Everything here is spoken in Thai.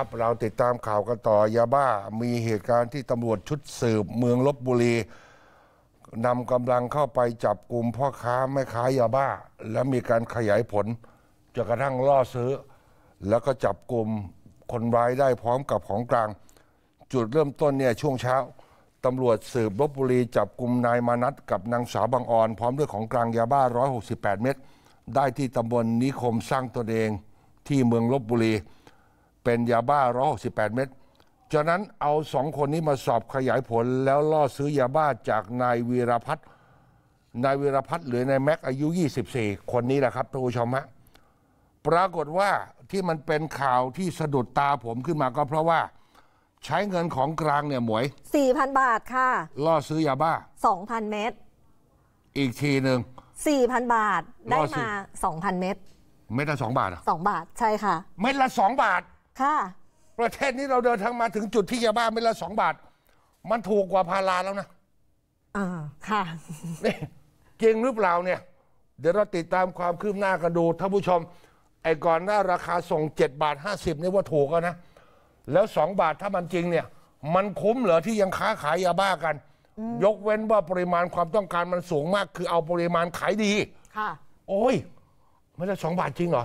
ครับเราติดตามข่าวกันต่อยาบ้ามีเหตุการณ์ที่ตำรวจชุดสืบเมืองลบบุรีนำกำลังเข้าไปจับกลุ่มพ่อค้าแม่ค้ายาบ้า และมีการขยายผลจนกระทั่งล่อซื้อ แล้วก็จับกลุ่ม คนร้ายได้พร้อมกับของกลาง จุดเริ่มต้นเนี่ยช่วงเช้าตำรวจสืบลบบุรี จับกลุ่มนายมานัทกับนางสาวบางอ่อน พร้อมด้วยของกลางยาบ้า 168 เม็ดได้ที่ตำบลนนิคมสร้างตนเองที่เมืองลบบุรีเป็นยาบ้าร้อสิบแปดเม็ดจากนั้นเอาสองคนนี้มาสอบขยายผลแล้วล่อซื้อยาบ้าจากนายวีรพัฒน์นายวีรพัฒน์หรือนายแม็กอายุ 24 คนนี้แหละครับท่านผู้ชมฮะ ปรากฏว่าที่มันเป็นข่าวที่สะดุดตาผมขึ้นมาก็เพราะว่าใช้เงินของกลางเนี่ย หมวย 4,000 บาทค่ะล่อซื้อยาบ้า 2,000 เม็ดอีกทีหนึ่ง4,000บาทได้มา2,000 เม็ดเม็ดละ2บาทอ่ะ2บาทใช่ค่ะเม็ดละ2บาทค่ะ ประเทศนี้เราเดินทางมาถึงจุดที่ยาบ้าไม่ละสองบาท มันถูกกว่าพาราแล้วนะอ่าค่ะนี่จริงหรือเปล่าเนี่ยเดี๋ยวเราติดตามความคืบหน้ากันดูท่านผู้ชม ไอ้ก่อนหน้าราคาส่งเจ็ดบาทห้าสิบนี่ว่าถูก แล้วนะแล้วสองบาทถ้ามันจริงเนี่ย มันคุ้มเหรอที่ยังค้าขายยาบ้ากัน ยกเว้นว่าปริมาณความต้องการมันสูงมากคือเอาปริมาณขายดี ค่ะ โอ้ย ไม่ได้สองบาทจริงเหรอ